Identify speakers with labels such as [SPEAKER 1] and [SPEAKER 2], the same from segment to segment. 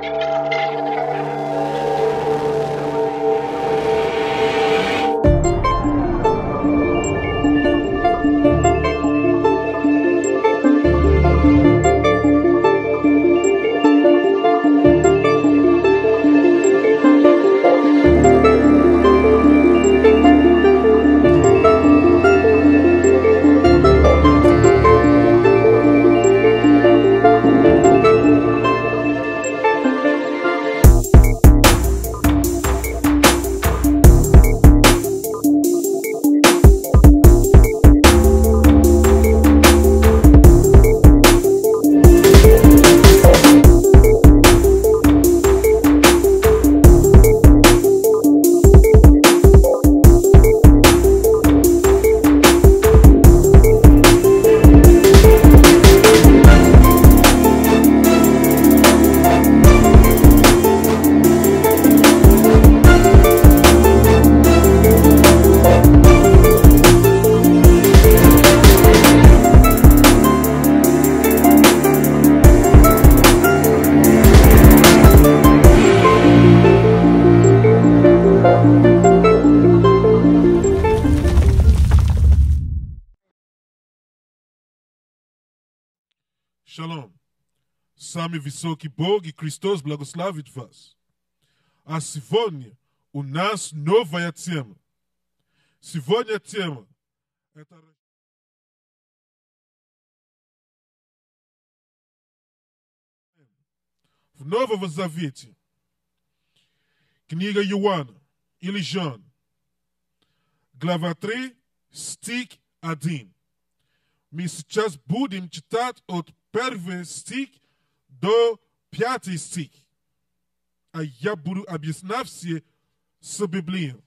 [SPEAKER 1] thank you
[SPEAKER 2] сами высокий Бог и Христос благословит вас. А сегодня у нас новая тема. Сегодня тема – это... В Новом Завете книга Иоанна или Жан, глава 3, стих 1. Мы сейчас будем читать от первого стиха до though а я буду объяснять все с собиблием.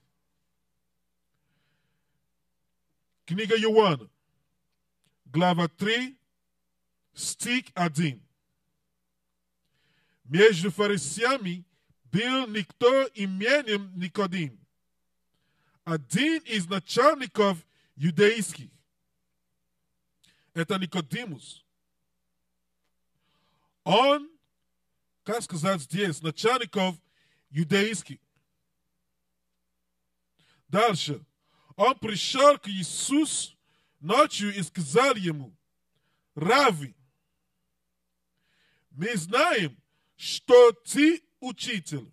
[SPEAKER 2] Книга Иоанна, глава 3, стих 1. Между фарисеями был никто именем Никодим, один из начальников иудейских. Это Никодимус. Он, как сказать здесь, начальников юдейских. Дальше. Он пришел к Иисусу ночью и сказал ему, Рави, мы знаем, что ты учитель.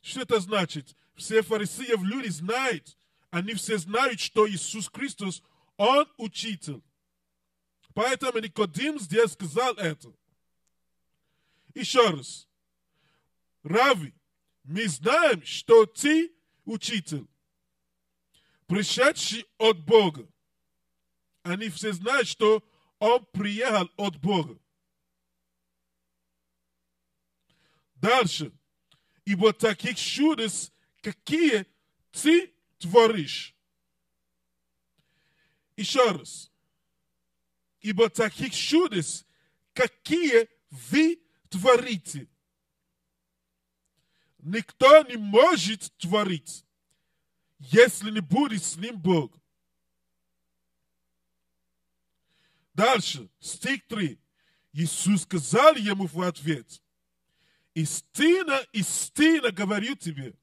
[SPEAKER 2] Что это значит? Все фарисеи в люди знают, они все знают, что Иисус Христос, Он учитель. Поэтому Никодим здесь сказал это. Еще раз. Рави, мы знаем, что ты учитель, пришедший от Бога. Они все знают, что он приехал от Бога. Дальше. Ибо таких чудес, какие ты творишь. Еще раз ибо таких чудес, какие вы творите, никто не может творить, если не будет с ним Бог. Дальше, стих 3. Иисус сказал ему в ответ, «Истина, истина говорю тебе,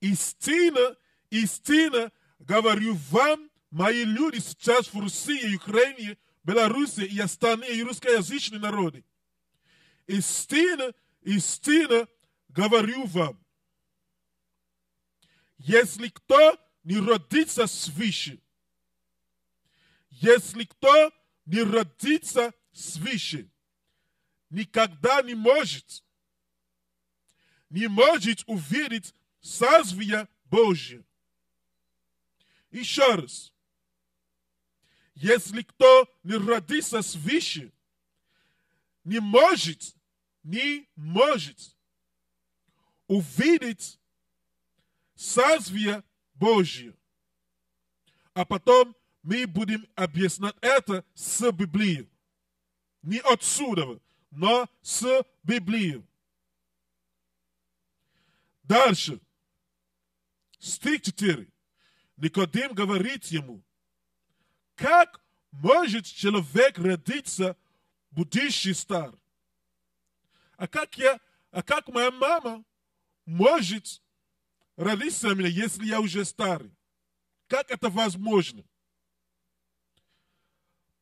[SPEAKER 2] истина, истина говорю вам, Мои люди сейчас в России, Украине, Беларуси и остальные русскоязычные народы. Истина, истина, говорю вам, если кто не родится свыше, если кто не родится свыше, никогда не может, не может увидеть созвездие Божье. Еще раз. Если кто не родится свыше, не может, не может увидеть созвездие Божье. А потом мы будем объяснять это с Библией. Не отсюда, но с Библией. Дальше. Стих 4. Никодим говорит ему, как может человек родиться будущий стар? А как я, а как моя мама может родиться меня, если я уже старый? Как это возможно?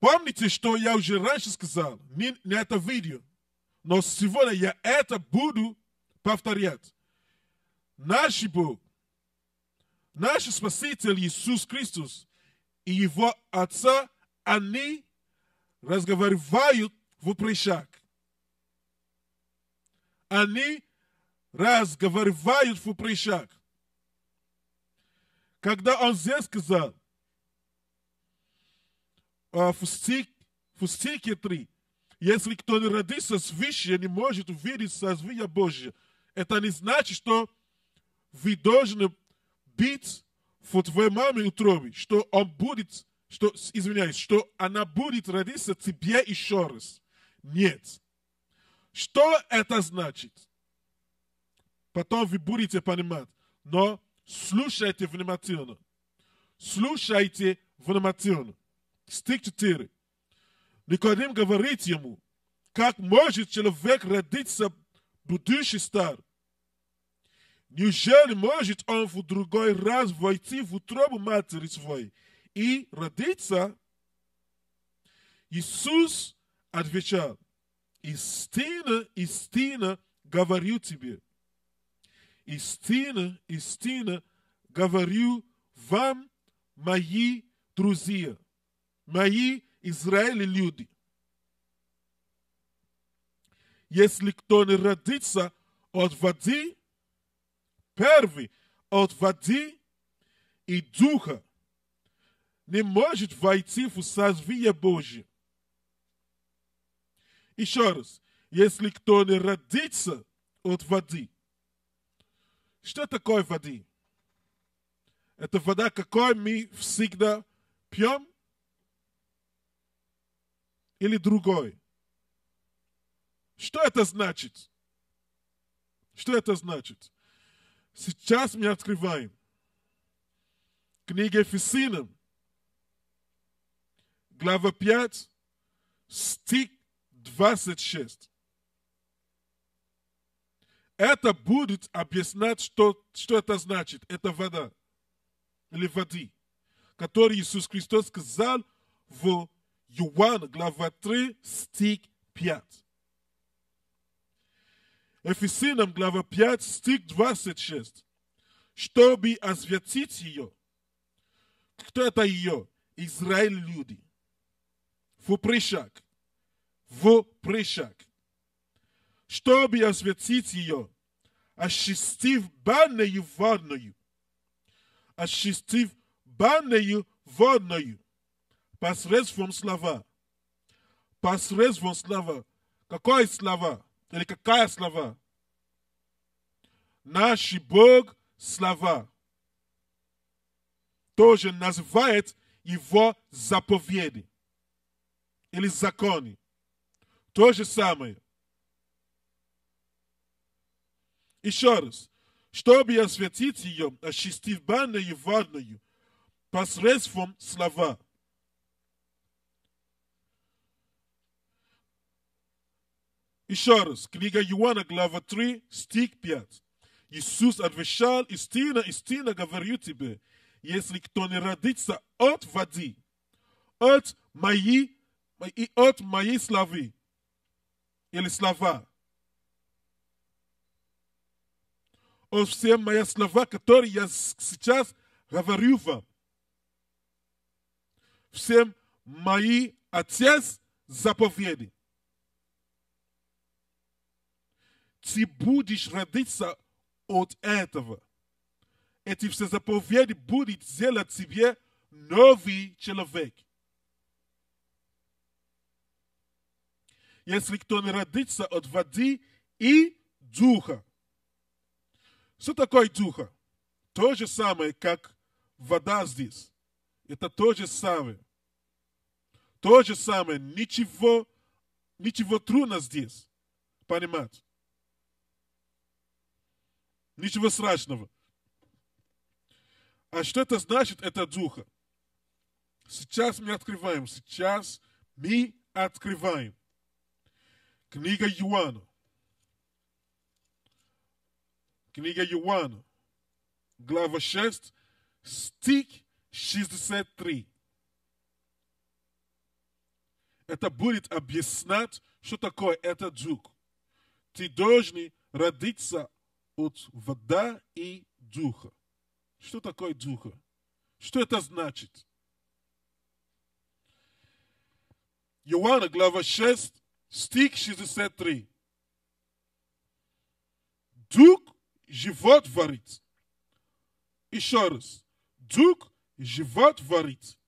[SPEAKER 2] Помните, что я уже раньше сказал, не на это видео, но сегодня я это буду повторять. Наш Бог, наш Спаситель Иисус Христос и его отца, они разговаривают в прыжках. Они разговаривают в прыжках. Когда он здесь сказал, «А, в стих, в стихе 3, если кто не родился свыше, не может увидеть созвездие Божье, это не значит, что вы должны быть вот в маме утробе, что он будет, что, извиняюсь, что она будет родиться тебе еще раз. Нет. Что это значит? Потом вы будете понимать. Но слушайте внимательно. Слушайте внимательно. Стих 4. Никодим говорит ему, как может человек родиться будущий стар, Неужели может он в другой раз войти в утробу матери своей и родиться? Иисус отвечал, «Истина, истина, говорю тебе, истина, истина, говорю вам, мои друзья, мои Израиль люди. Если кто не родится от воды первый от воды и духа не может войти в созвие Божье. Еще раз, если кто не родится от воды. Что такое воды? Это вода, какой мы всегда пьем? Или другой? Что это значит? Что это значит? Сейчас мы открываем книгу Ефесинам, глава 5, стих 26. Это будет объяснять, что, что это значит. Это вода или воды, который Иисус Христос сказал в Иоанн, глава 3, стих 5. Ефесиным, глава 5, стих 26. Чтобы осветить ее. Кто это ее? Израиль люди. В прыщак. В прыщак. Чтобы осветить ее, осчастив банною водною. Осчастив банною водною. Посредством слова. Посредством слова. Какой слова? Или какая слава? Наш Бог слава. Тоже называет его заповеди или законы. То же самое. Еще раз. Чтобы осветить ее, очистив банною водною, посредством слова – Ще раз, книга Йоанна, глава 3, стих 5. Иисус отвечал, истина, истина говорю тебе, если кто не родится от воды, от моей, и от моей славы, или слова, от все мои слова, которые я сейчас говорю вам, всем мои Отец заповеди. ты будешь родиться от этого. Эти все заповеди будут сделать тебе новый человек. Если кто не родится от воды и духа. Что такое духа? То же самое, как вода здесь. Это то же самое. То же самое. Ничего, ничего трудно здесь понимать. Ничего страшного. А что это значит, это духа? Сейчас мы открываем, сейчас мы открываем. Книга Иоанна. Книга Иоанна, глава 6, стих 63. Это будет объяснять, что такое этот дух. Ты должен родиться от вода и духа. Что такое духа? Что это значит? Иоанна, глава 6, стих 63. Дух живот варит. Еще раз. Дух живот варит.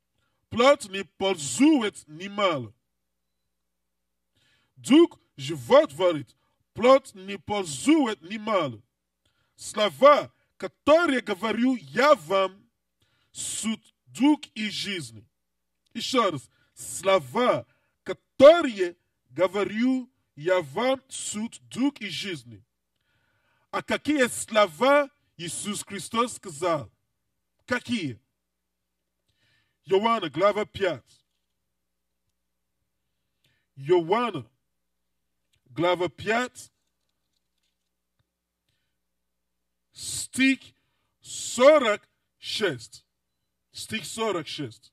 [SPEAKER 2] Плод не ползует мало. Дух живот варит. Плод не ползует мало слова, которые говорю я вам, суд дух и жизни. Еще раз, слова, которые говорю я вам, суд дух и жизнь. А какие слова Иисус Христос сказал? Какие? Иоанна, глава 5. Иоанна, глава 5, стих 46. Стих 46.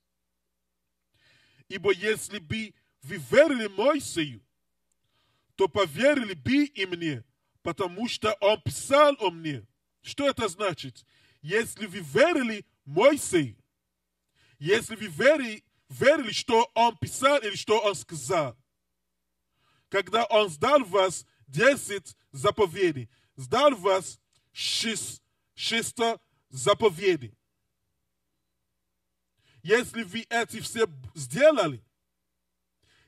[SPEAKER 2] Ибо если бы вы верили Моисею, то поверили бы и мне, потому что он писал о мне. Что это значит? Если вы верили Моисею, если вы верили, верили, что он писал или что он сказал, когда он сдал вас 10 заповедей, сдал вас 6 чисто заповеди. Если вы эти все сделали,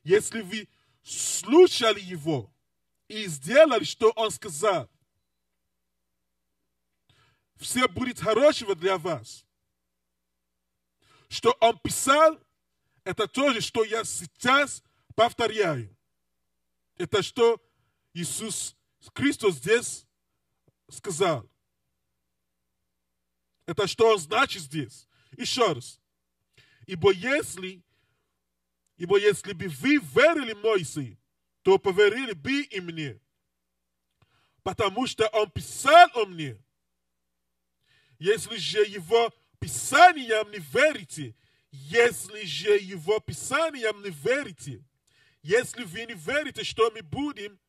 [SPEAKER 2] если вы слушали Его и сделали, что Он сказал, все будет хорошего для вас. Что Он писал, это то же, что я сейчас повторяю. Это что Иисус Христос здесь сказал. Это что он значит здесь? Еще раз. Ибо если, ибо если бы вы верили Моисею, то поверили бы и мне, потому что он писал о мне. Если же его писанием не верите, если же его писанием не верите, если вы не верите, что мы будем,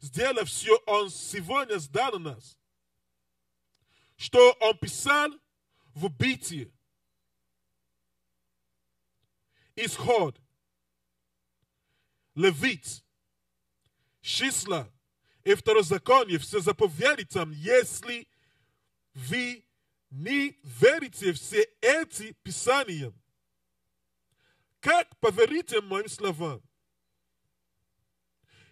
[SPEAKER 2] сделать все, он сегодня сдал нас. Что он писал, в бытии. Исход, Левит, Числа и Второзаконие, все заповеди там, если вы не верите все эти писания, как поверите моим словам?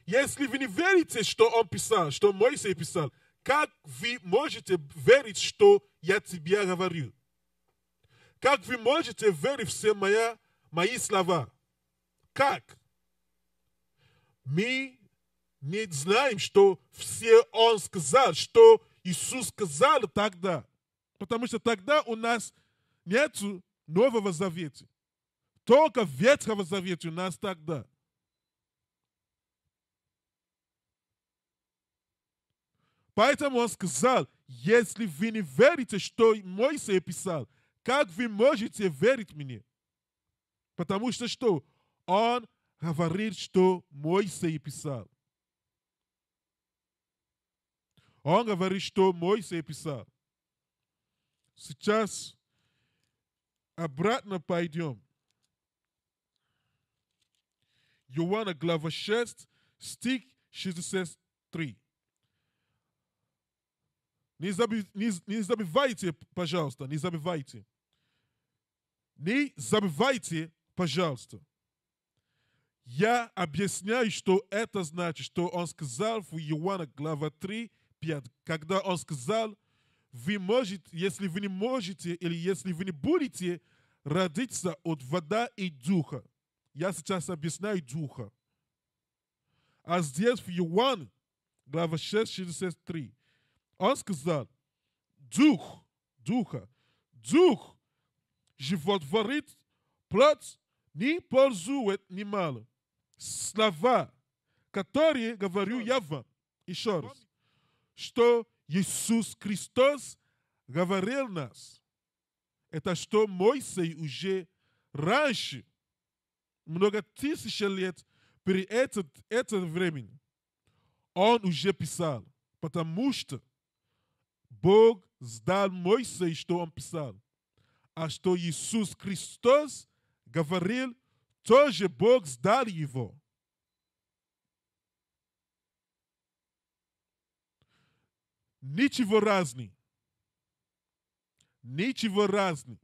[SPEAKER 2] Если вы не верите, что он писал, что Моисей писал, как вы можете верить, что я тебе говорю. Как вы можете верить все мои, мои слова? Как? Мы не знаем, что все Он сказал, что Иисус сказал тогда. Потому что тогда у нас нет Нового Завета. Только Ветхого Завета у нас тогда. Поэтому он сказал, если вы не верите, что Моисей писал, как вы можете верить мне? Потому что что? Он говорит, что Моисей писал. Он говорит, что Моисей писал. Сейчас обратно пойдем. Иоанна глава 6, стих 63. Не, заби, не, не забывайте, пожалуйста, не забывайте. Не забывайте, пожалуйста. Я объясняю, что это значит, что он сказал в Иоанна, глава 3, 5, когда он сказал, вы можете, если вы не можете или если вы не будете родиться от вода и духа. Я сейчас объясняю духа. А здесь в Иоанн, глава 6, 63, он сказал, дух, духа, дух животворит плоть, не ни мало. Слова, которые говорю я вам, еще раз, что Иисус Христос говорил нас. Это что Моисей уже раньше, много тысяч лет перед этим, этим временем, он уже писал, потому что Бог сдал Моисей, что он писал. А что Иисус Христос говорил, тоже Бог сдал его. Ничего разный. Ничего разный.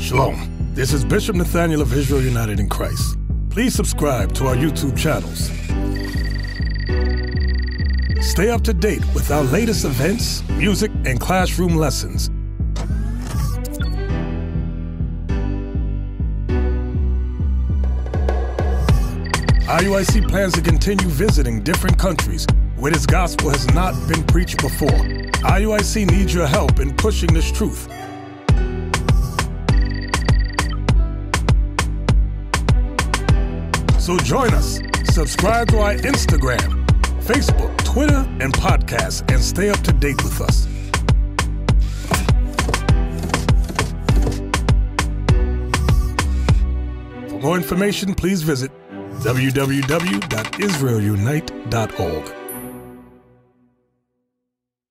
[SPEAKER 1] Shalom. This is Bishop Nathaniel of Israel United in Christ. Please subscribe to our YouTube channels. Stay up to date with our latest events, music, and classroom lessons. IUIC plans to continue visiting different countries where this gospel has not been preached before. IUIC needs your help in pushing this truth. So join us. Subscribe to our Instagram, Facebook, Twitter, and podcast, and stay up to date with us. For more information, please visit www.israelunite.org.